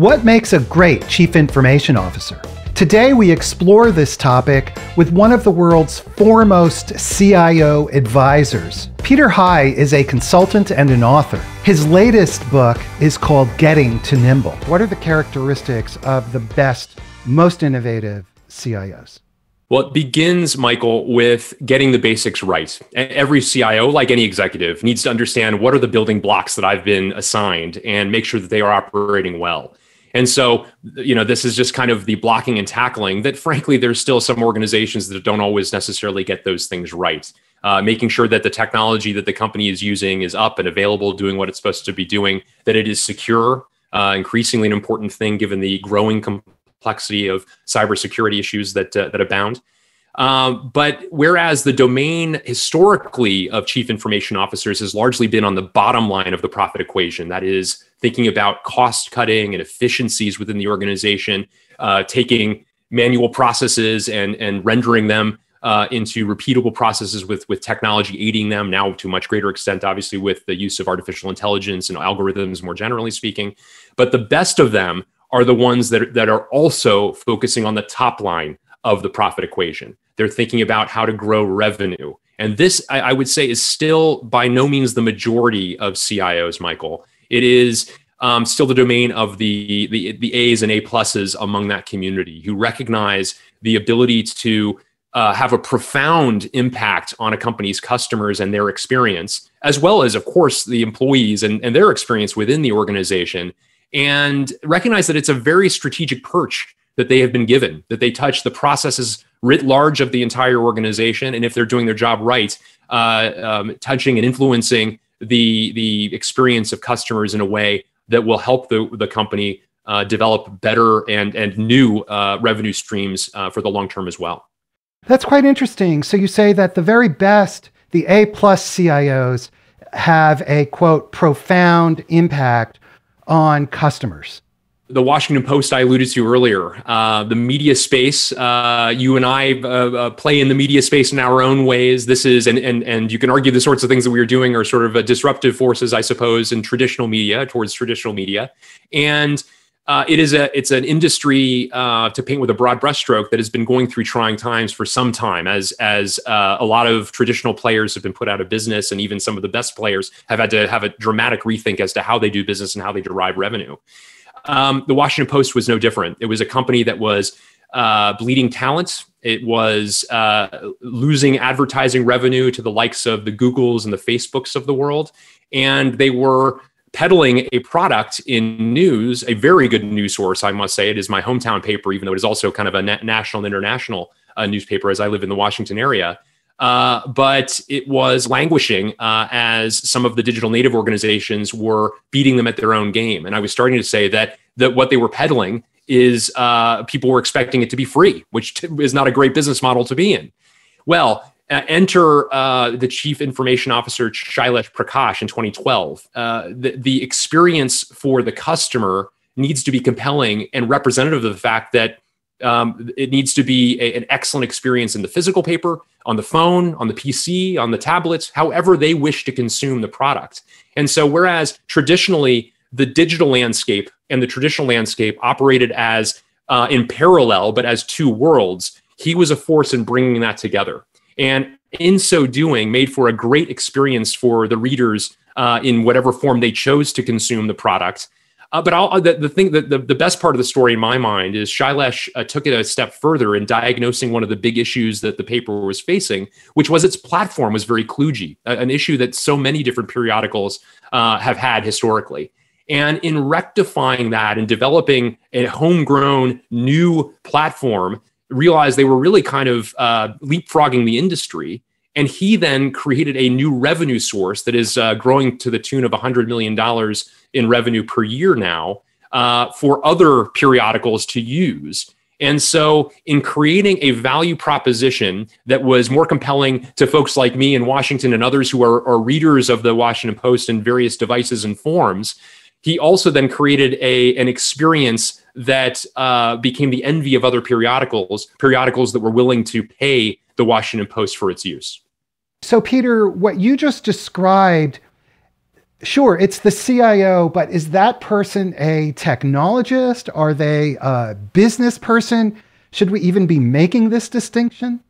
What makes a great Chief Information Officer? Today, we explore this topic with one of the world's foremost CIO advisors. Peter High is a consultant and an author. His latest book is called Getting to Nimble. What are the characteristics of the best, most innovative CIOs? Well, it begins, Michael, with getting the basics right. Every CIO, like any executive, needs to understand what are the building blocks that I've been assigned and make sure that they are operating well. And so, you know, this is just kind of the blocking and tackling that, frankly, there's still some organizations that don't always necessarily get those things right. Uh, making sure that the technology that the company is using is up and available, doing what it's supposed to be doing, that it is secure, uh, increasingly an important thing given the growing complexity of cybersecurity issues that, uh, that abound. Um, but whereas the domain historically of chief information officers has largely been on the bottom line of the profit equation, that is thinking about cost cutting and efficiencies within the organization, uh, taking manual processes and and rendering them uh, into repeatable processes with with technology aiding them now to much greater extent, obviously with the use of artificial intelligence and algorithms more generally speaking. But the best of them are the ones that that are also focusing on the top line of the profit equation. They're thinking about how to grow revenue. And this, I, I would say, is still by no means the majority of CIOs, Michael. It is um, still the domain of the, the, the A's and A pluses among that community who recognize the ability to uh, have a profound impact on a company's customers and their experience, as well as, of course, the employees and, and their experience within the organization, and recognize that it's a very strategic perch that they have been given, that they touch the processes writ large of the entire organization. And if they're doing their job right, uh, um, touching and influencing the the experience of customers in a way that will help the the company uh, develop better and and new uh, revenue streams uh, for the long term as well. That's quite interesting. So you say that the very best, the A plus CIOs, have a quote profound impact on customers the Washington Post I alluded to earlier, uh, the media space. Uh, you and I uh, uh, play in the media space in our own ways. This is, and, and, and you can argue the sorts of things that we are doing are sort of disruptive forces, I suppose, in traditional media, towards traditional media. And uh, it is a, it's an industry, uh, to paint with a broad brushstroke, that has been going through trying times for some time as, as a lot of traditional players have been put out of business, and even some of the best players have had to have a dramatic rethink as to how they do business and how they derive revenue um, the Washington Post was no different. It was a company that was uh, bleeding talent. It was uh, losing advertising revenue to the likes of the Googles and the Facebooks of the world. And they were peddling a product in news, a very good news source, I must say. It is my hometown paper, even though it is also kind of a na- national and international uh, newspaper as I live in the Washington area. Uh, but it was languishing uh, as some of the digital native organizations were beating them at their own game. And I was starting to say that that what they were peddling is uh, people were expecting it to be free, which t- is not a great business model to be in. Well, uh, enter uh, the chief information officer Shailesh Prakash in 2012. Uh, the, the, experience for the customer needs to be compelling and representative of the fact that um, it needs to be a, an excellent experience in the physical paper, on the phone, on the PC, on the tablets, however they wish to consume the product. And so, whereas traditionally the digital landscape and the traditional landscape operated as uh, in parallel, but as two worlds, he was a force in bringing that together. And in so doing, made for a great experience for the readers uh, in whatever form they chose to consume the product uh, but I'll, uh, the, the thing that the, the best part of the story in my mind is Shilesh uh, took it a step further in diagnosing one of the big issues that the paper was facing, which was its platform was very kludgy, an issue that so many different periodicals uh, have had historically. And in rectifying that and developing a homegrown new platform, realized they were really kind of uh, leapfrogging the industry and he then created a new revenue source that is uh, growing to the tune of $100 million in revenue per year now uh, for other periodicals to use. And so, in creating a value proposition that was more compelling to folks like me in Washington and others who are, are readers of the Washington Post in various devices and forms, he also then created a an experience that uh, became the envy of other periodicals periodicals that were willing to pay the Washington Post for its use. So, Peter, what you just described, sure, it's the CIO, but is that person a technologist? Are they a business person? Should we even be making this distinction?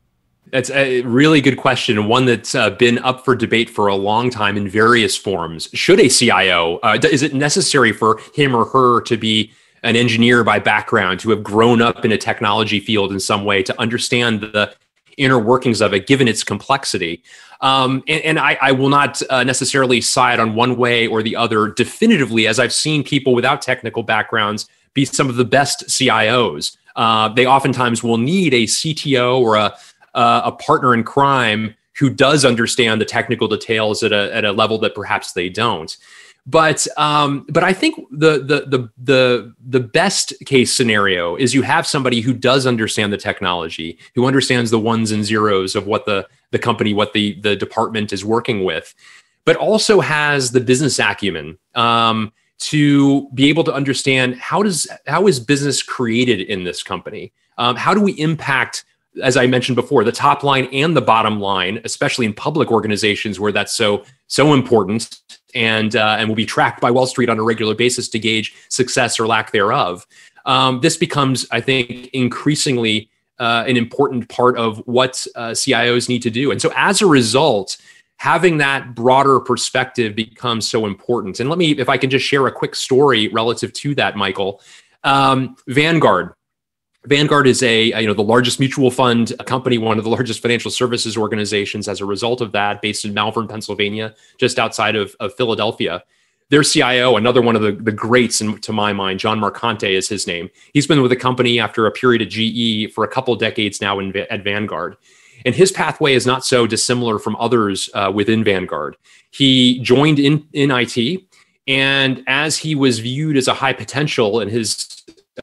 That's a really good question, one that's uh, been up for debate for a long time in various forms. Should a CIO, uh, is it necessary for him or her to be an engineer by background, to have grown up in a technology field in some way, to understand the inner workings of it, given its complexity. Um, and, and I, I, will not uh, necessarily side on one way or the other definitively, as I've seen people without technical backgrounds be some of the best CIOs. Uh, they oftentimes will need a CTO or a, uh, a partner in crime who does understand the technical details at a, at a level that perhaps they don't. But um, but I think the, the the the the best case scenario is you have somebody who does understand the technology, who understands the ones and zeros of what the the company, what the the department is working with, but also has the business acumen um, to be able to understand how does how is business created in this company? Um, how do we impact as I mentioned before, the top line and the bottom line, especially in public organizations where that's so so important and uh, and will be tracked by Wall Street on a regular basis to gauge success or lack thereof. Um, this becomes, I think, increasingly uh, an important part of what uh, CIOs need to do. And so, as a result, having that broader perspective becomes so important. And let me, if I can just share a quick story relative to that, Michael. Um, Vanguard, Vanguard is a you know the largest mutual fund company, one of the largest financial services organizations. As a result of that, based in Malvern, Pennsylvania, just outside of, of Philadelphia, their CIO, another one of the, the greats in, to my mind, John Marcante is his name. He's been with the company after a period at GE for a couple decades now in, at Vanguard, and his pathway is not so dissimilar from others uh, within Vanguard. He joined in in IT and as he was viewed as a high potential in his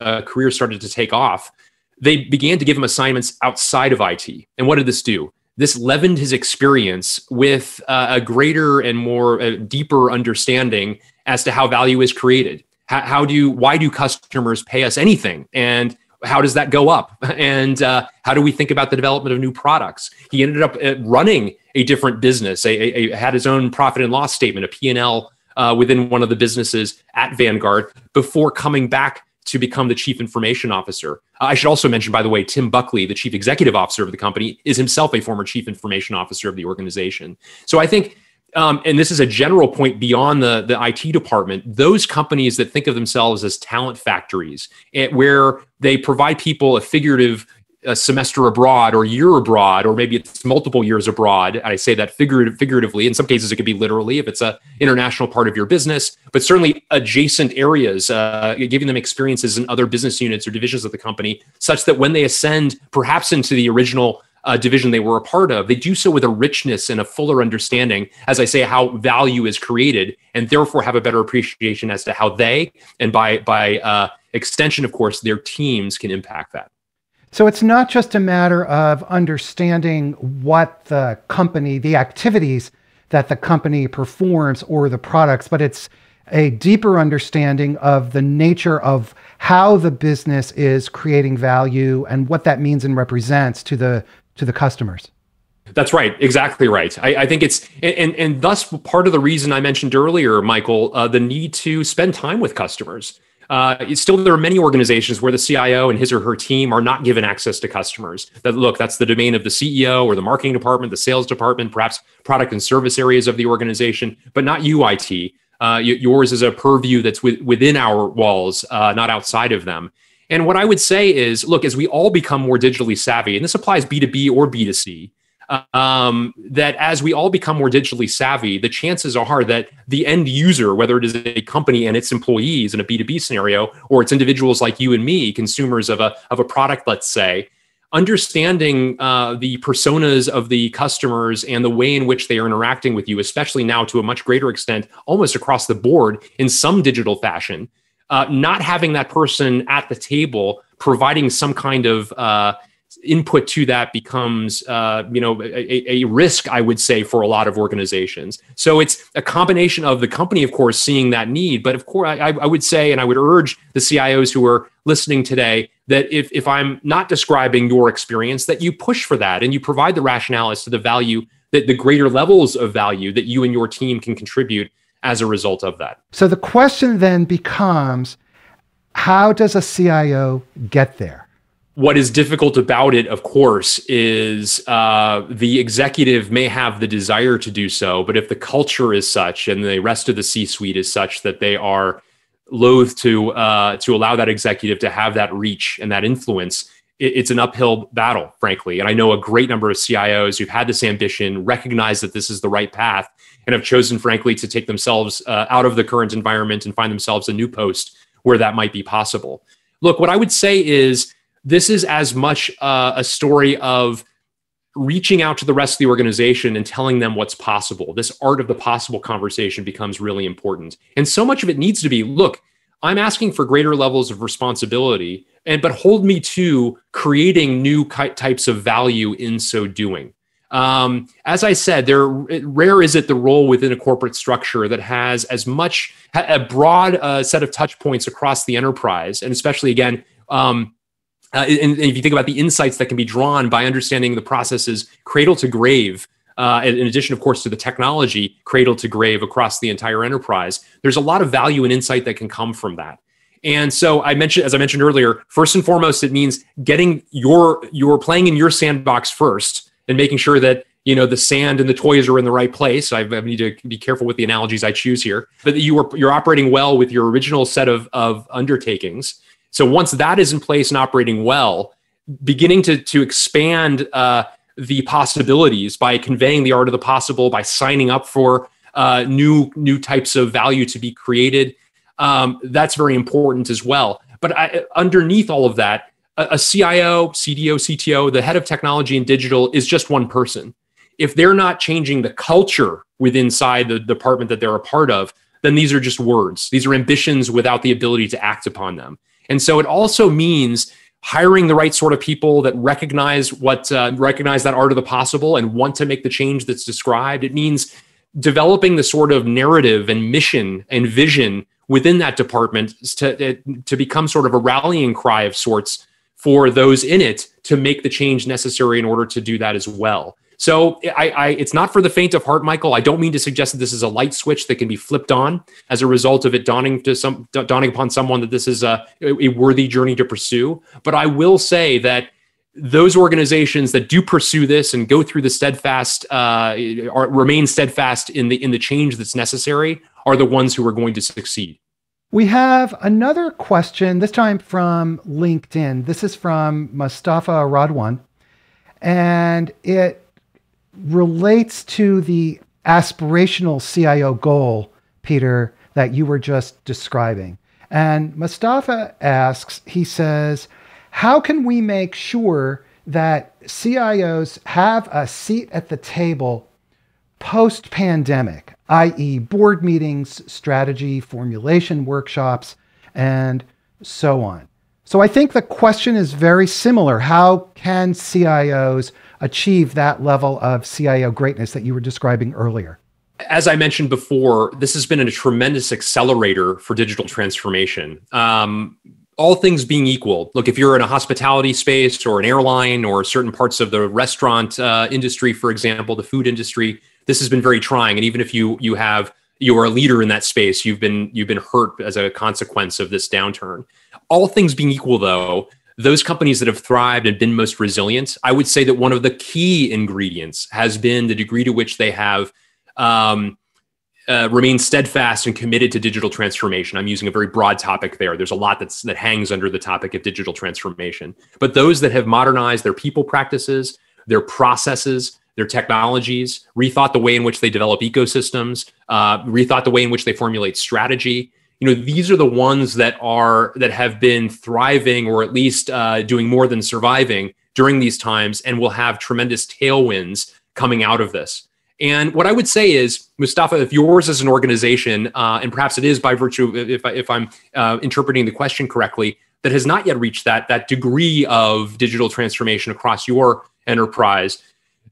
uh, career started to take off, they began to give him assignments outside of IT. And what did this do? This leavened his experience with uh, a greater and more uh, deeper understanding as to how value is created. How, how, do why do customers pay us anything, and how does that go up, and uh, how do we think about the development of new products? He ended up uh, running a different business. A, a, a, had his own profit and loss statement, a P and L uh, within one of the businesses at Vanguard before coming back to become the chief information officer. I should also mention, by the way, Tim Buckley, the chief executive officer of the company, is himself a former chief information officer of the organization. So I think, um, and this is a general point beyond the, the IT department, those companies that think of themselves as talent factories, eh, where they provide people a figurative a semester abroad or year abroad or maybe it's multiple years abroad i say that figurative, figuratively in some cases it could be literally if it's a international part of your business but certainly adjacent areas uh, giving them experiences in other business units or divisions of the company such that when they ascend perhaps into the original uh, division they were a part of they do so with a richness and a fuller understanding as i say how value is created and therefore have a better appreciation as to how they and by by uh, extension of course their teams can impact that so it's not just a matter of understanding what the company, the activities that the company performs or the products, but it's a deeper understanding of the nature of how the business is creating value and what that means and represents to the to the customers. That's right. Exactly right. I, I, think it's and and thus part of the reason I mentioned earlier, Michael, uh, the need to spend time with customers uh, still there are many organizations where the CIO and his or her team are not given access to customers. That look, that's the domain of the CEO or the marketing department, the sales department, perhaps product and service areas of the organization, but not UIT. Uh, yours is a purview that's with, within our walls, uh, not outside of them. And what I would say is, look, as we all become more digitally savvy, and this applies B2B or B2C, um, that as we all become more digitally savvy, the chances are that the end user, whether it is a company and its employees in a B2B scenario, or it's individuals like you and me, consumers of a, of a product, let's say, understanding uh, the personas of the customers and the way in which they are interacting with you, especially now to a much greater extent, almost across the board in some digital fashion, uh, not having that person at the table providing some kind of uh, input to that becomes uh, you know a, a, risk i would say for a lot of organizations so it's a combination of the company of course seeing that need but of course i, I would say and i would urge the cios who are listening today that if, if i'm not describing your experience that you push for that and you provide the rationale as to the value that the greater levels of value that you and your team can contribute as a result of that so the question then becomes how does a cio get there what is difficult about it, of course, is uh, the executive may have the desire to do so, but if the culture is such and the rest of the C-suite is such that they are loath to uh, to allow that executive to have that reach and that influence, it, it's an uphill battle, frankly. And I know a great number of CIOs who've had this ambition, recognize that this is the right path, and have chosen, frankly, to take themselves uh, out of the current environment and find themselves a new post where that might be possible. Look, what I would say is this is as much uh, a story of reaching out to the rest of the organization and telling them what's possible. This art of the possible conversation becomes really important. And so much of it needs to be look, I'm asking for greater levels of responsibility and but hold me to creating new types of value in so doing. Um, as I said, there rare is it the role within a corporate structure that has as much a broad uh, set of touch points across the enterprise, and especially again um, uh, and, and, if you think about the insights that can be drawn by understanding the processes cradle to grave, uh, in addition, of course, to the technology cradle to grave across the entire enterprise, there's a lot of value and insight that can come from that. And so I mentioned, as I mentioned earlier, first and foremost, it means getting your your playing in your sandbox first and making sure that you know the sand and the toys are in the right place. I, I need to be careful with the analogies I choose here, but you are you're operating well with your original set of of undertakings so once that is in place and operating well, beginning to to expand uh, the possibilities by conveying the art of the possible, by signing up for uh, new new types of value to be created. Um, that's very important as well. But I, underneath all of that, a, a CIO, CDO, CTO, the head of technology and digital is just one person. If they're not changing the culture within inside the department that they're a part of, then these are just words. These are ambitions without the ability to act upon them. And so it also means hiring the right sort of people that recognize what uh, recognize that art of the possible and want to make the change that's described. It means developing the sort of narrative and mission and vision within that department to uh, to become sort of a rallying cry of sorts for those in it to make the change necessary in order to do that as well. So I, I, it's not for the faint of heart, Michael. I don't mean to suggest that this is a light switch that can be flipped on as a result of it dawning to some dawning upon someone that this is a, a worthy journey to pursue. But I will say that those organizations that do pursue this and go through the steadfast uh, are, remain steadfast in the in the change that's necessary are the ones who are going to succeed. We have another question this time from LinkedIn. This is from Mustafa Radwan, and it relates to the aspirational CIO goal, Peter, that you were just describing. And Mustafa asks, he says, How can we make sure that CIOs have a seat at the table post pandemic, i.e., board meetings, strategy formulation workshops, and so on? So I think the question is very similar. How can CIOs achieve that level of CIO greatness that you were describing earlier? As I mentioned before, this has been a tremendous accelerator for digital transformation. Um, all things being equal, look, if you're in a hospitality space or an airline or certain parts of the restaurant uh, industry, for example, the food industry, this has been very trying. And even if you you have you are a leader in that space, you've been you've been hurt as a consequence of this downturn. All things being equal, though, those companies that have thrived and been most resilient, I would say that one of the key ingredients has been the degree to which they have um, uh, remained steadfast and committed to digital transformation. I'm using a very broad topic there. There's a lot that's, that hangs under the topic of digital transformation. But those that have modernized their people practices, their processes, their technologies, rethought the way in which they develop ecosystems, uh, rethought the way in which they formulate strategy, you know these are the ones that are that have been thriving or at least uh, doing more than surviving during these times and will have tremendous tailwinds coming out of this and what i would say is mustafa if yours as an organization uh, and perhaps it is by virtue of if, I, if i'm uh, interpreting the question correctly that has not yet reached that that degree of digital transformation across your enterprise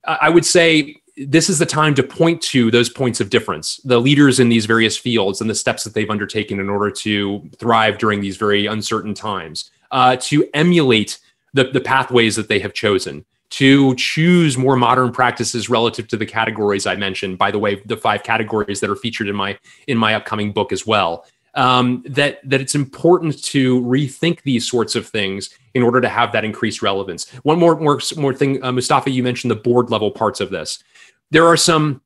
i would say this is the time to point to those points of difference, the leaders in these various fields and the steps that they've undertaken in order to thrive during these very uncertain times, uh, to emulate the, the pathways that they have chosen, to choose more modern practices relative to the categories I mentioned. By the way, the five categories that are featured in my in my upcoming book as well um, that that it's important to rethink these sorts of things in order to have that increased relevance. One more more, more thing, uh, Mustafa, you mentioned the board level parts of this. There are some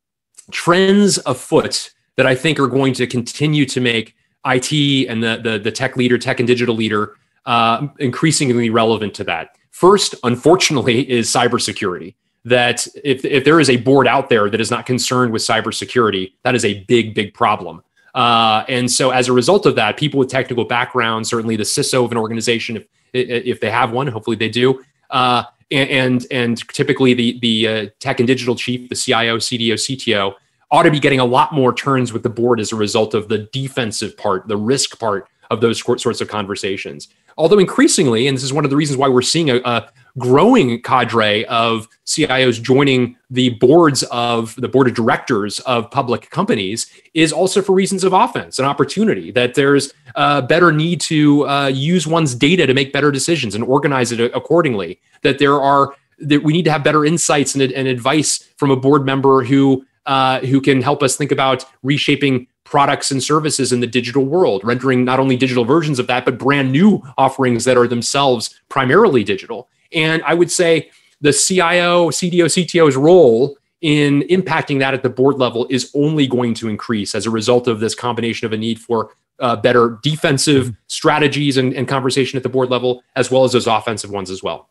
trends afoot that I think are going to continue to make IT and the the, the tech leader, tech and digital leader, uh, increasingly relevant to that. First, unfortunately, is cybersecurity. That if, if there is a board out there that is not concerned with cybersecurity, that is a big, big problem. Uh, and so, as a result of that, people with technical backgrounds, certainly the CISO of an organization, if if they have one, hopefully they do, uh, and and typically the the uh, tech and digital chief, the CIO, CDO, CTO, ought to be getting a lot more turns with the board as a result of the defensive part, the risk part of those sorts of conversations. Although increasingly, and this is one of the reasons why we're seeing a, a, growing cadre of CIOs joining the boards of the board of directors of public companies is also for reasons of offense and opportunity, that there's a better need to uh, use one's data to make better decisions and organize it accordingly, that there are that we need to have better insights and, and advice from a board member who uh, who can help us think about reshaping products and services in the digital world, rendering not only digital versions of that, but brand new offerings that are themselves primarily digital. And I would say the CIO, CDO, CTO's role in impacting that at the board level is only going to increase as a result of this combination of a need for uh, better defensive mm-hmm. strategies and, and conversation at the board level, as well as those offensive ones as well.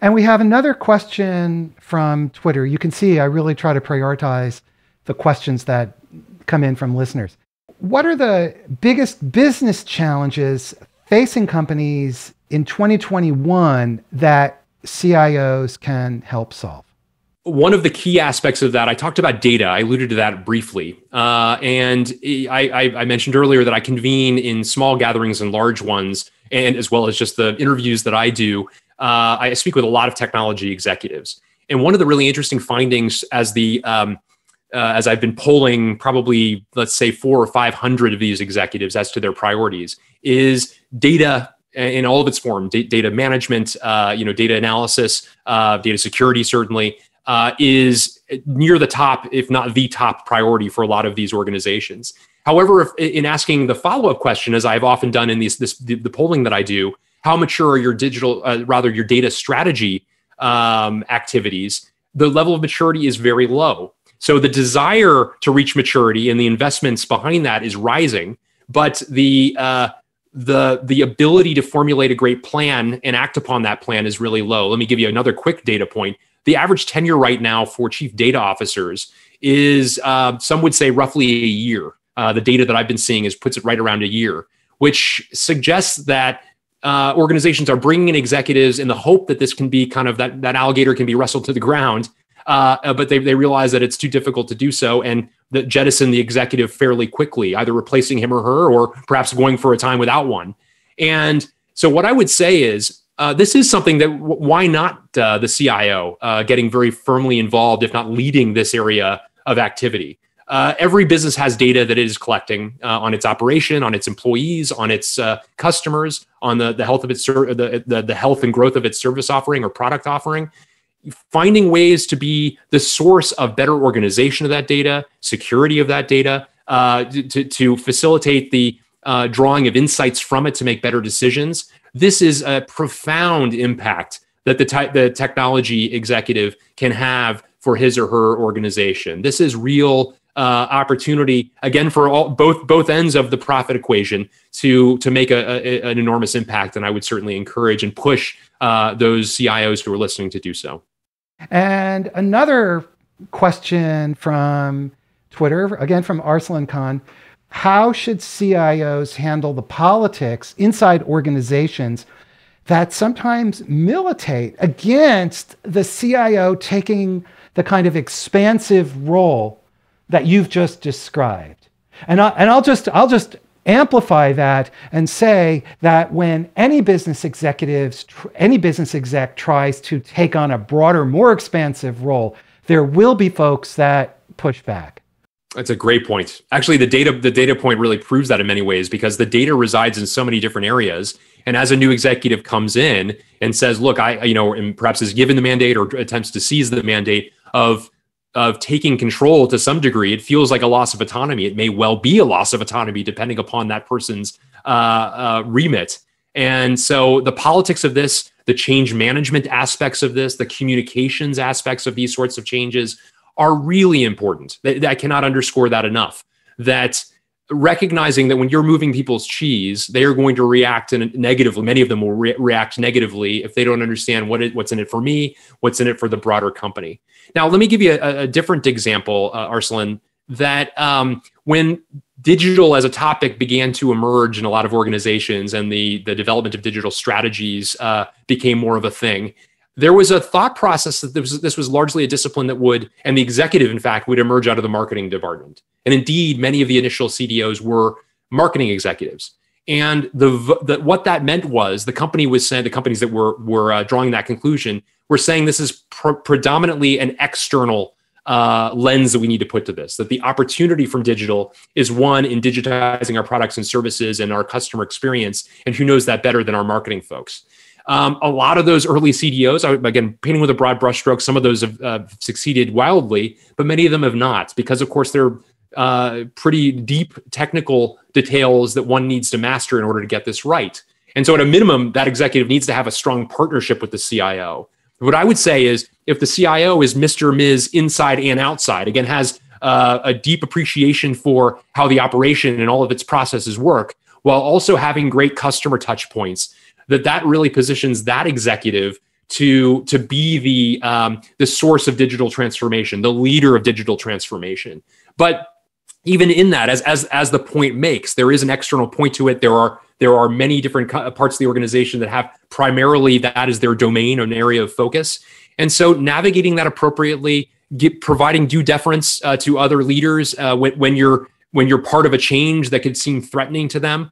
And we have another question from Twitter. You can see I really try to prioritize the questions that come in from listeners. What are the biggest business challenges facing companies in 2021 that CIOs can help solve? One of the key aspects of that, I talked about data. I alluded to that briefly, uh, and I, I, I mentioned earlier that I convene in small gatherings and large ones, and as well as just the interviews that I do. Uh, I speak with a lot of technology executives, and one of the really interesting findings as the um, uh, as I've been polling probably let's say four or five hundred of these executives as to their priorities is data in all of its form, d- data management, uh, you know, data analysis, uh, data security, certainly. Uh, is near the top, if not the top priority for a lot of these organizations. However, if, in asking the follow-up question, as I've often done in these this, the, the, polling that I do, how mature are your digital, uh, rather your data strategy um, activities? The level of maturity is very low. So the desire to reach maturity and the investments behind that is rising, but the uh, the the ability to formulate a great plan and act upon that plan is really low. Let me give you another quick data point. The average tenure right now for chief data officers is uh, some would say roughly a year. Uh, the data that I've been seeing is puts it right around a year, which suggests that uh, organizations are bringing in executives in the hope that this can be kind of that that alligator can be wrestled to the ground, uh, uh, but they they realize that it's too difficult to do so and that jettison the executive fairly quickly, either replacing him or her, or perhaps going for a time without one. And so, what I would say is uh, this is something that w- why not uh, the CIO uh, getting very firmly involved, if not leading this area of activity? Uh, every business has data that it is collecting uh, on its operation, on its employees, on its uh, customers, on the, the health of its ser- the, the, the health and growth of its service offering or product offering finding ways to be the source of better organization of that data, security of that data, uh, to, to facilitate the uh, drawing of insights from it to make better decisions. This is a profound impact that the, te- the technology executive can have for his or her organization. This is real uh, opportunity again for all both both ends of the profit equation to to make a, a an enormous impact and i would certainly encourage and push uh, those cios who are listening to do so and another question from Twitter, again from Arsalan Khan How should CIOs handle the politics inside organizations that sometimes militate against the CIO taking the kind of expansive role that you've just described? And, I, and I'll just I'll just amplify that and say that when any business executives, any business exec tries to take on a broader, more expansive role, there will be folks that push back. That's a great point. Actually, the data the data point really proves that in many ways because the data resides in so many different areas. And as a new executive comes in and says, "Look, I you know," and perhaps is given the mandate or attempts to seize the mandate of of taking control to some degree. It feels like a loss of autonomy. It may well be a loss of autonomy depending upon that person's uh, uh, remit. And so the politics of this, the change management aspects of this, the communications aspects of these sorts of changes are really important. I cannot underscore that enough. That recognizing that when you're moving people's cheese, they are going to react negatively. Many of them will re- react negatively if they don't understand what it, what's in it for me, what's in it for the broader company. Now, let me give you a, a different example, uh, Arsalan, that um, when digital as a topic began to emerge in a lot of organizations and the, the development of digital strategies uh, became more of a thing, there was a thought process that was, this was largely a discipline that would, and the executive, in fact, would emerge out of the marketing department. And indeed, many of the initial CDOs were marketing executives. And the, the, what that meant was the company was sent the companies that were were uh, drawing that conclusion we're saying this is pr- predominantly an external uh, lens that we need to put to this that the opportunity from digital is one in digitizing our products and services and our customer experience and who knows that better than our marketing folks um, a lot of those early cdos again painting with a broad brushstroke some of those have uh, succeeded wildly but many of them have not because of course they're uh, pretty deep technical details that one needs to master in order to get this right and so at a minimum that executive needs to have a strong partnership with the cio what I would say is if the CIO is Mr. Ms. inside and outside, again, has uh, a deep appreciation for how the operation and all of its processes work, while also having great customer touch points, that that really positions that executive to to be the um, the source of digital transformation, the leader of digital transformation. But even in that, as as as the point makes, there is an external point to it. There are there are many different parts of the organization that have primarily that as their domain or an area of focus. And so navigating that appropriately, get, providing due deference uh, to other leaders uh, when, when, you're when you're part of a change that could seem threatening to them,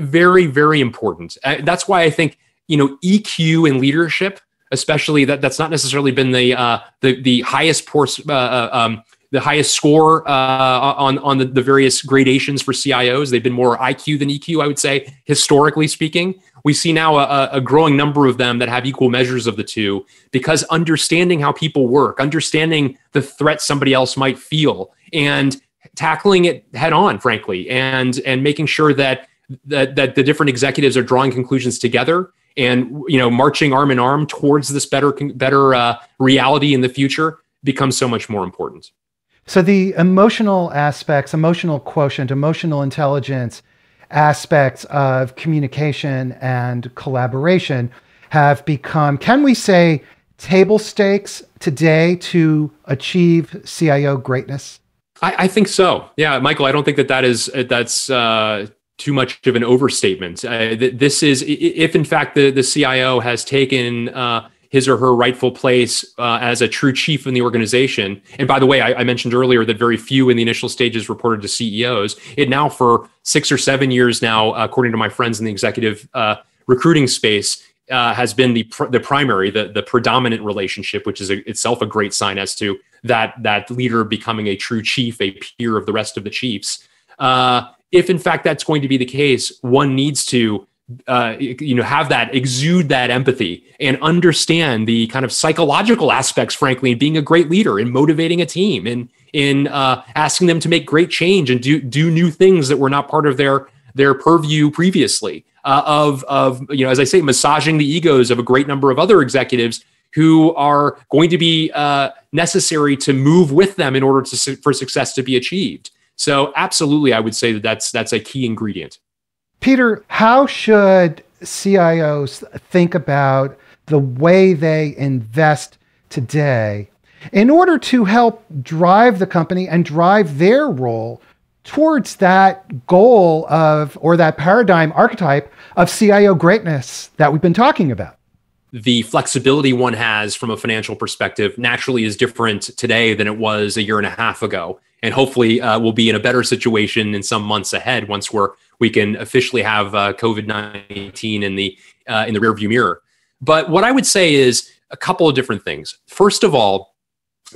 very very important. Uh, that's why I think you know EQ and leadership, especially that that's not necessarily been the uh, the the highest uh, uh, um, the highest score uh, on on the, the, various gradations for CIOs. They've been more IQ than EQ, I would say, historically speaking. We see now a, a growing number of them that have equal measures of the two because understanding how people work, understanding the threat somebody else might feel, and tackling it head on, frankly, and and making sure that that that the different executives are drawing conclusions together and you know marching arm in arm towards this better better uh, reality in the future becomes so much more important. So the emotional aspects, emotional quotient, emotional intelligence aspects of communication and collaboration have become, can we say, table stakes today to achieve CIO greatness? I, I think so. Yeah, Michael, I don't think that that is uh, that's uh, too much of an overstatement. Uh, th- this is if, in fact, the the CIO has taken. Uh, his or her rightful place uh, as a true chief in the organization. And by the way, I, I, mentioned earlier that very few in the initial stages reported to CEOs. It now, for six or seven years now, uh, according to my friends in the executive uh, recruiting space, uh, has been the pr- the primary, the the predominant relationship, which is a, itself a great sign as to that that leader becoming a true chief, a peer of the rest of the chiefs. Uh, if in fact that's going to be the case, one needs to uh, you know have that exude that empathy and understand the kind of psychological aspects frankly in being a great leader and motivating a team and in, uh, asking them to make great change and do do new things that were not part of their their purview previously uh, of of you know as i say massaging the egos of a great number of other executives who are going to be uh, necessary to move with them in order to, for success to be achieved so absolutely i would say that that's that's a key ingredient Peter, how should CIOs think about the way they invest today in order to help drive the company and drive their role towards that goal of or that paradigm archetype of CIO greatness that we've been talking about? the flexibility one has from a financial perspective naturally is different today than it was a year and a half ago. And hopefully, uh, we'll be in a better situation in some months ahead once we're we can officially have uh, COVID nineteen in the uh, in the rearview mirror. But what I would say is a couple of different things. First of all,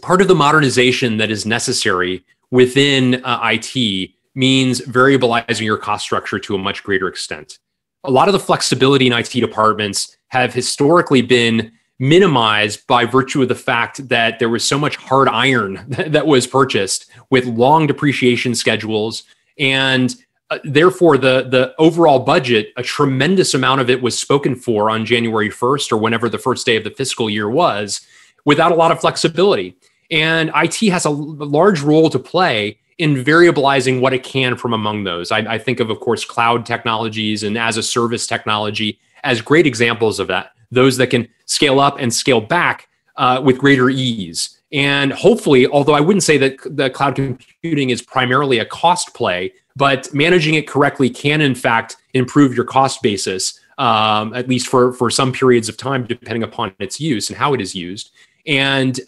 part of the modernization that is necessary within uh, IT means variabilizing your cost structure to a much greater extent. A lot of the flexibility in IT departments have historically been minimized by virtue of the fact that there was so much hard iron that was purchased with long depreciation schedules and uh, therefore the the overall budget a tremendous amount of it was spoken for on January 1st or whenever the first day of the fiscal year was without a lot of flexibility and IT has a large role to play in variabilizing what it can from among those I, I think of of course cloud technologies and as a service technology as great examples of that, those that can scale up and scale back uh, with greater ease. And hopefully, although I wouldn't say that the cloud computing is primarily a cost play, but managing it correctly can, in fact, improve your cost basis, um, at least for, for some periods of time, depending upon its use and how it is used. And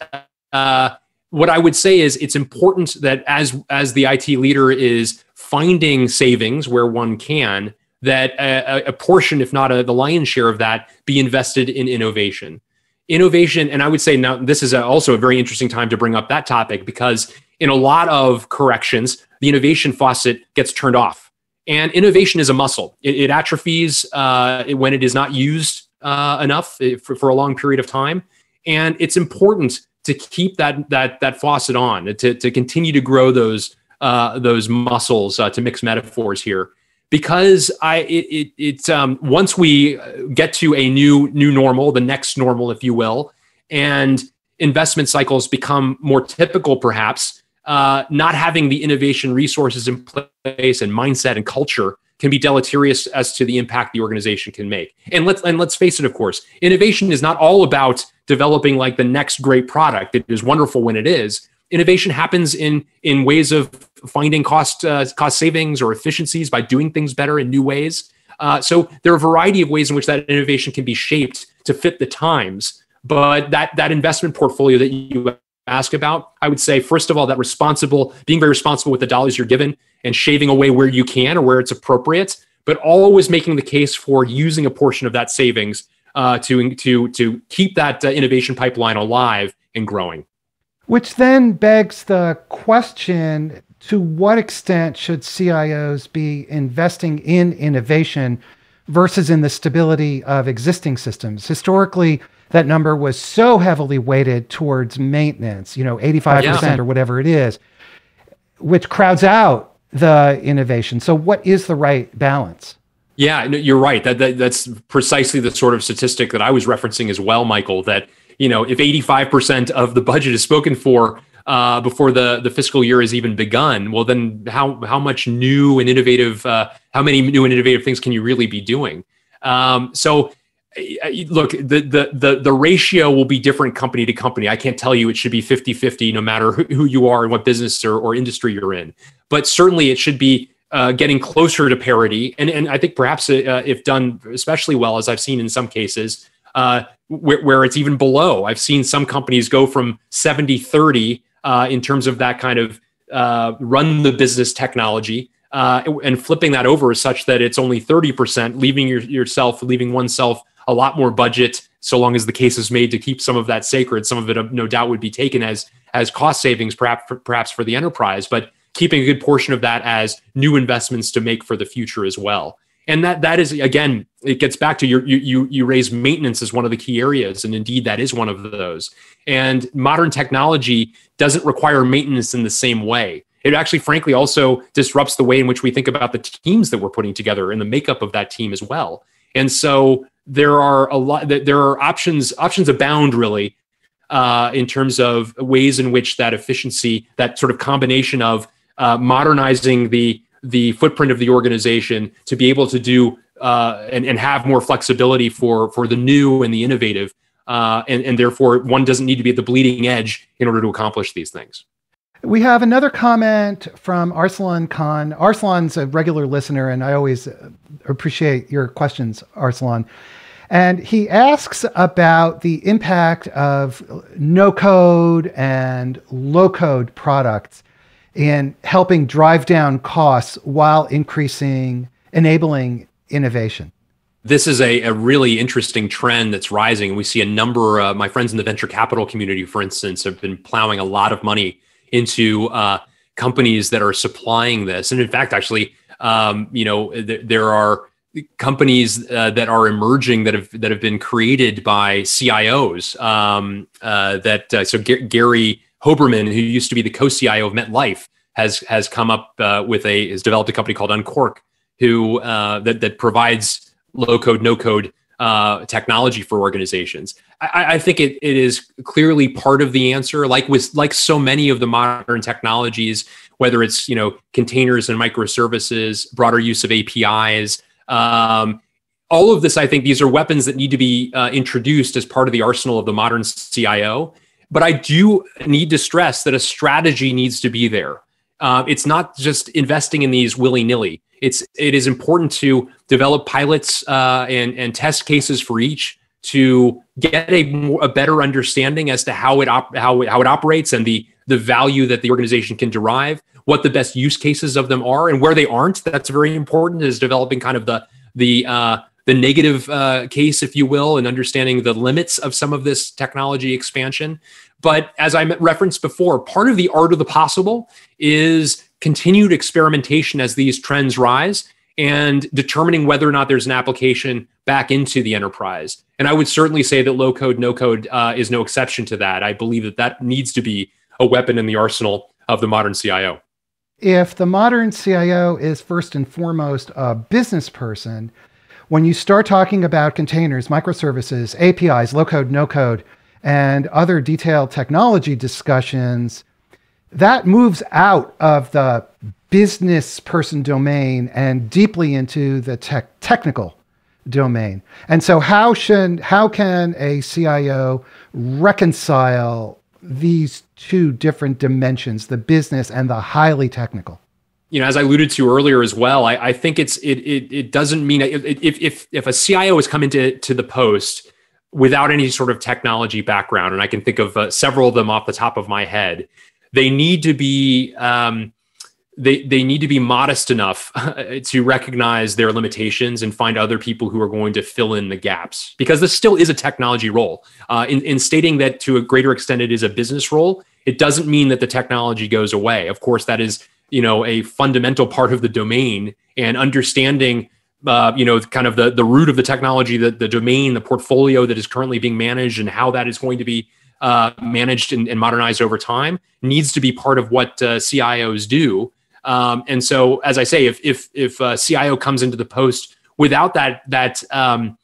uh, what I would say is it's important that as, as the IT leader is finding savings where one can, that a, a portion, if not a, the lion's share of that, be invested in innovation. Innovation, and I would say now this is a, also a very interesting time to bring up that topic because in a lot of corrections, the innovation faucet gets turned off. And innovation is a muscle, it, it atrophies uh, when it is not used uh, enough eh, for, for a long period of time. And it's important to keep that that that faucet on to, to continue to grow those uh, those muscles uh, to mix metaphors here because I it, it's um, once we get to a new new normal, the next normal, if you will, and investment cycles become more typical, perhaps. Uh, not having the innovation resources in place and mindset and culture can be deleterious as to the impact the organization can make. And let's and let's face it, of course, innovation is not all about developing like the next great product. It is wonderful when it is, innovation happens in in ways of finding cost uh, cost savings or efficiencies by doing things better in new ways. Uh, so there are a variety of ways in which that innovation can be shaped to fit the times. But that that investment portfolio that you ask about, I would say first of all that responsible, being very responsible with the dollars you're given, and shaving away where you can or where it's appropriate, but always making the case for using a portion of that savings uh, to to to keep that uh, innovation pipeline alive and growing. Which then begs the question to what extent should CIOs be investing in innovation versus in the stability of existing systems? Historically, that number was so heavily weighted towards maintenance, you know, 85% yeah. or whatever it is, which crowds out the innovation. So, what is the right balance? Yeah, you're right. That, that, that's precisely the sort of statistic that I was referencing as well, Michael. That you know, if 85% of the budget is spoken for uh, before the, the fiscal year has even begun, well, then how, how much new and innovative, uh, how many new and innovative things can you really be doing? Um, so look, the, the, the, the ratio will be different company to company. I can't tell you it should be 50, 50, no matter who you are and what business or, or industry you're in, but certainly it should be uh, getting closer to parity. And, and I think perhaps uh, if done especially well, as I've seen in some cases, uh, where, where, it's even below. I've seen some companies go from 70 30 uh, in terms of that kind of uh, run the business technology. Uh, and flipping that over is such that it's only 30%, leaving your, yourself, leaving oneself a lot more budget, so long as the case is made to keep some of that sacred. Some of it, no doubt, would be taken as as cost savings, perhaps perhaps for the enterprise, but keeping a good portion of that as new investments to make for the future as well and that that is again it gets back to your you you, you raise maintenance as one of the key areas and indeed that is one of those and modern technology doesn't require maintenance in the same way it actually frankly also disrupts the way in which we think about the teams that we're putting together and the makeup of that team as well and so there are a lot there are options options abound really uh, in terms of ways in which that efficiency that sort of combination of uh, modernizing the the footprint of the organization to be able to do uh, and, and have more flexibility for for the new and the innovative uh, and, and therefore one doesn't need to be at the bleeding edge in order to accomplish these things we have another comment from Arsalan Khan. Arsalan's a regular listener, and I always uh, appreciate your questions, Arsalan. And he asks about the impact of no code and low code products in helping drive down costs while increasing, enabling innovation? This is a, a really interesting trend that's rising. We see a number, uh, my friends in the venture capital community, for instance, have been plowing a lot of money into uh, companies that are supplying this. And in fact, actually, um, you know, th- there are companies uh, that are emerging that have that have been created by CIOs. Um, uh, that uh, so G- Gary Hoberman, who used to be the co-CIO of MetLife, has has come up uh, with a has developed a company called Uncork, who uh, that that provides low code, no code uh, technology for organizations. I, I think it, it is clearly part of the answer. Like with like so many of the modern technologies, whether it's you know containers and microservices, broader use of APIs. Um, all of this, I think, these are weapons that need to be uh, introduced as part of the arsenal of the modern CIO. But I do need to stress that a strategy needs to be there. Uh, it's not just investing in these willy nilly. It's it is important to develop pilots uh, and and test cases for each to get a, more, a better understanding as to how it op- how it, how it operates and the the value that the organization can derive, what the best use cases of them are, and where they aren't. That's very important. Is developing kind of the the uh, the negative uh, case, if you will, and understanding the limits of some of this technology expansion. But as I referenced before, part of the art of the possible is continued experimentation as these trends rise and determining whether or not there's an application back into the enterprise. And I would certainly say that low code, no code uh, is no exception to that. I believe that that needs to be a weapon in the arsenal of the modern CIO. If the modern CIO is first and foremost a business person, when you start talking about containers, microservices, APIs, low code, no code, and other detailed technology discussions, that moves out of the business person domain and deeply into the tech technical domain. And so how should how can a CIO reconcile these two different dimensions, the business and the highly technical? you know, as I alluded to earlier as well, I, I think it's it, it, it doesn't mean if if if a CIO has come into to the post without any sort of technology background, and I can think of uh, several of them off the top of my head, they need to be um, they they need to be modest enough to recognize their limitations and find other people who are going to fill in the gaps because this still is a technology role. Uh, in, in stating that to a greater extent, it is a business role. It doesn't mean that the technology goes away. Of course, that is you know a fundamental part of the domain and understanding uh, you know kind of the the root of the technology the, the domain the portfolio that is currently being managed and how that is going to be uh, managed and, and, modernized over time needs to be part of what uh, cios do um, and so as i say if if if uh, cio comes into the post without that that um,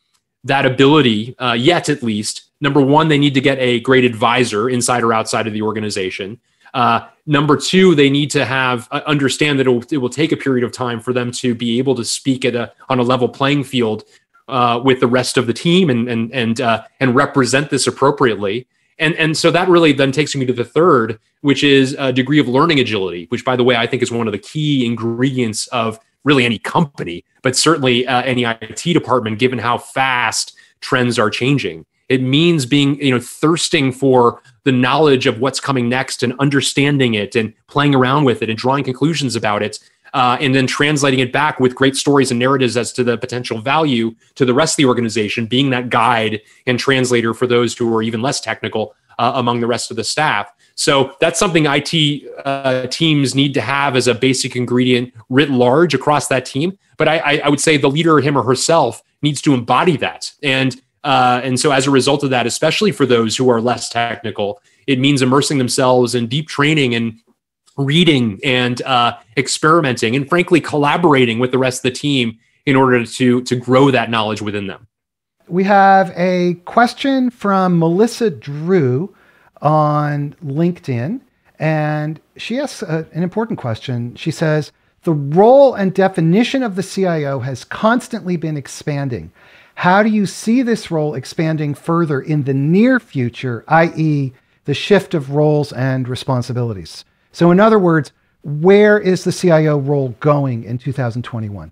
that ability uh, yet at least number one they need to get a great advisor inside or outside of the organization uh, number two, they need to have uh, understand that it will, it will, take a period of time for them to be able to speak at a on a level playing field uh, with the rest of the team and and and uh, and represent this appropriately. And and so that really then takes me to the third, which is a degree of learning agility, which by the way I think is one of the key ingredients of really any company, but certainly uh, any IT department, given how fast trends are changing. It means being you know thirsting for the knowledge of what's coming next and understanding it and playing around with it and drawing conclusions about it uh, and then translating it back with great stories and narratives as to the potential value to the rest of the organization, being that guide and translator for those who are even less technical uh, among the rest of the staff. So that's something IT uh, teams need to have as a basic ingredient writ large across that team. But I, I, I would say the leader, him or herself, needs to embody that. And uh, and so, as a result of that, especially for those who are less technical, it means immersing themselves in deep training and reading and uh, experimenting, and frankly, collaborating with the rest of the team in order to to grow that knowledge within them. We have a question from Melissa Drew on LinkedIn, and she asks a, uh, an important question. She says. The role and definition of the CIO has constantly been expanding. How do you see this role expanding further in the near future, i.e., the shift of roles and responsibilities? So, in other words, where is the CIO role going in 2021?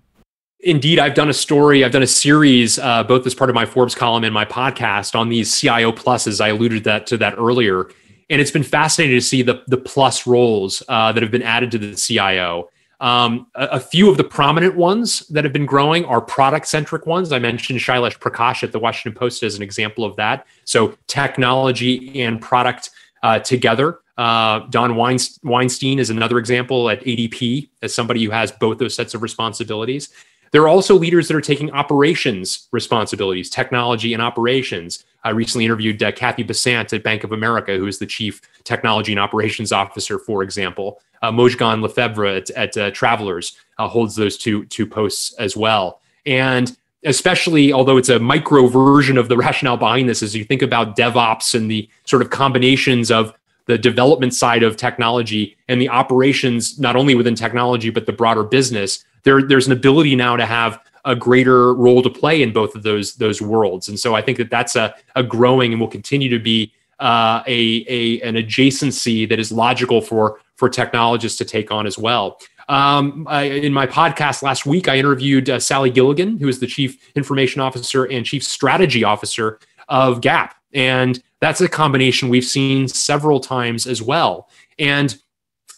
Indeed, I've done a story, I've done a series, uh, both as part of my Forbes column and my podcast on these CIO pluses. I alluded that to that earlier, and it's been fascinating to see the the plus roles uh, that have been added to the CIO. Um, a, a, few of the prominent ones that have been growing are product centric ones. I mentioned Shailesh Prakash at the Washington Post as an example of that. So technology and product uh, together. Uh, Don Weinstein is another example at ADP as somebody who has both those sets of responsibilities. There are also leaders that are taking operations responsibilities, technology and operations. I recently interviewed uh, Kathy Besant at Bank of America, who is the chief technology and operations officer, for example. Uh, Mojgan Lefebvre at, at uh, Travelers uh, holds those two, two posts as well. And especially, although it's a micro version of the rationale behind this, as you think about DevOps and the sort of combinations of the development side of technology and the operations, not only within technology, but the broader business, there, there's an ability now to have a greater role to play in both of those those worlds. And so I think that that's a, a growing and will continue to be uh, a, a an adjacency that is logical for for technologists to take on as well. Um, I, in my podcast last week, I interviewed uh, Sally Gilligan, who is the chief information officer and chief strategy officer of Gap. And that's a combination we've seen several times as well. And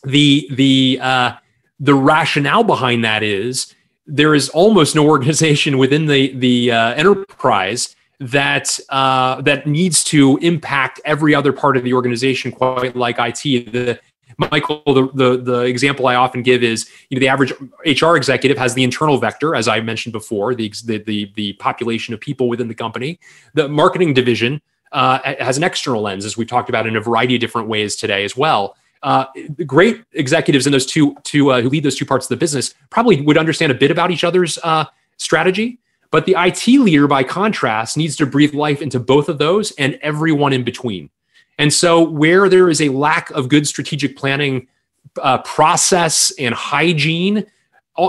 the the uh, the rationale behind that is there is almost no organization within the the uh, enterprise that uh, that needs to impact every other part of the organization quite like IT. The Michael, the, the, the example I often give is you know the average HR executive has the internal vector, as I mentioned before, the the the, the population of people within the company. The marketing division uh, has an external lens, as we've talked about in a variety of different ways today as well. Uh, great executives in those two, two uh, who lead those two parts of the business probably would understand a bit about each other's uh, strategy. But the IT leader, by contrast, needs to breathe life into both of those and everyone in between. And so, where there is a lack of good strategic planning uh, process and hygiene,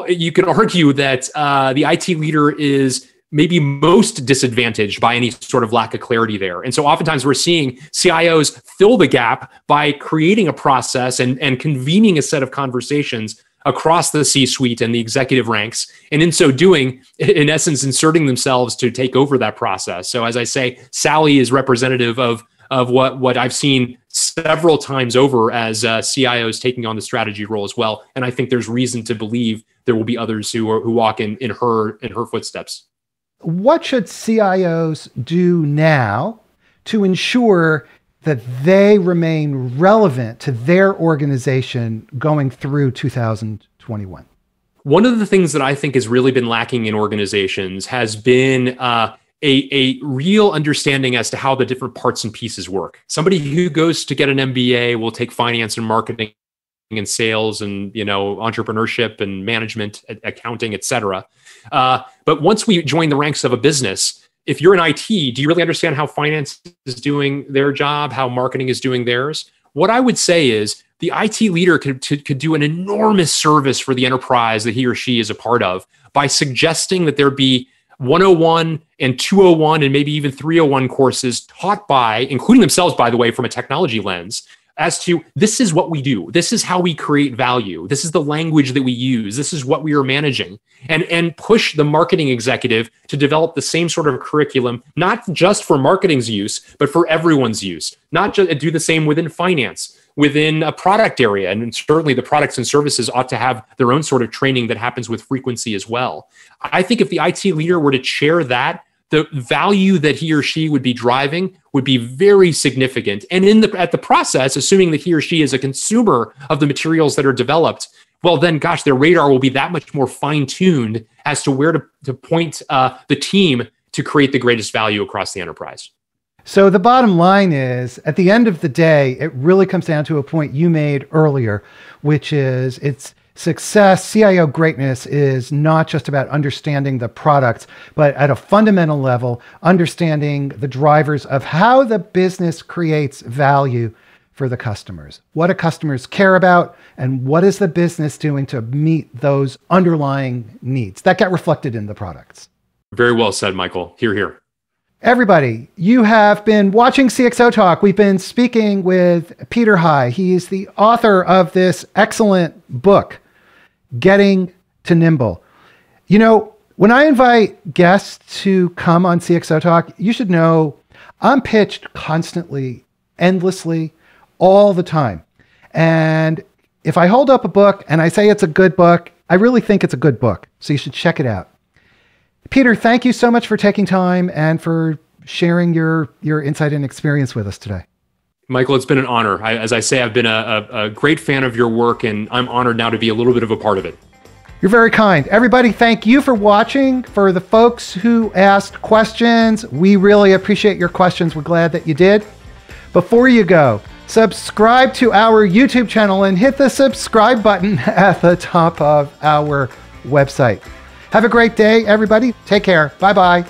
you can argue that uh, the IT leader is maybe most disadvantaged by any sort of lack of clarity there. And so oftentimes we're seeing CIOs fill the gap by creating a process and, and convening a set of conversations across the C suite and the executive ranks. And in so doing, in essence, inserting themselves to take over that process. So as I say, Sally is representative of of what what I've seen several times over as uh, CIOs taking on the strategy role as well. And I think there's reason to believe there will be others who are, who walk in in her in her footsteps. What should CIOs do now to ensure that they remain relevant to their organization going through 2021? One of the things that I think has really been lacking in organizations has been uh, a, a, real understanding as to how the different parts and pieces work. Somebody who goes to get an MBA will take finance and marketing and sales and you know entrepreneurship and management, accounting, et cetera uh, but once we join the ranks of a business, if you're in IT, do you really understand how finance is doing their job, how marketing is doing theirs? What I would say is the IT leader could, could do an enormous service for the enterprise that he or she is a part of by suggesting that there be 101 and 201 and maybe even 301 courses taught by, including themselves, by the way, from a technology lens, as to this is what we do this is how we create value this is the language that we use this is what we are managing and and push the marketing executive to develop the same sort of curriculum not just for marketing's use but for everyone's use not just do the same within finance within a product area and certainly the products and services ought to have their own sort of training that happens with frequency as well i think if the it leader were to chair that the value that he or she would be driving would be very significant. And in the at the process, assuming that he or she is a consumer of the materials that are developed, well, then, gosh, their radar will be that much more fine tuned as to where to, to point uh, the team to create the greatest value across the enterprise. So, the bottom line is at the end of the day, it really comes down to a point you made earlier, which is it's Success, CIO greatness is not just about understanding the products, but at a fundamental level, understanding the drivers of how the business creates value for the customers. What do customers care about? And what is the business doing to meet those underlying needs that get reflected in the products? Very well said, Michael. Here, here. Everybody, you have been watching CXO Talk. We've been speaking with Peter High. He is the author of this excellent book, getting to nimble. You know, when I invite guests to come on CXO Talk, you should know I'm pitched constantly, endlessly, all the time. And if I hold up a book and I say it's a good book, I really think it's a good book. So you should check it out. Peter, thank you so much for taking time and for sharing your, your insight and experience with us today. Michael, it's been an honor. I, as I say, I've been a, a, a great fan of your work, and I'm honored now to be a little bit of a part of it. You're very kind. Everybody, thank you for watching. For the folks who asked questions, we really appreciate your questions. We're glad that you did. Before you go, subscribe to our YouTube channel and hit the subscribe button at the top of our website. Have a great day, everybody. Take care. Bye bye.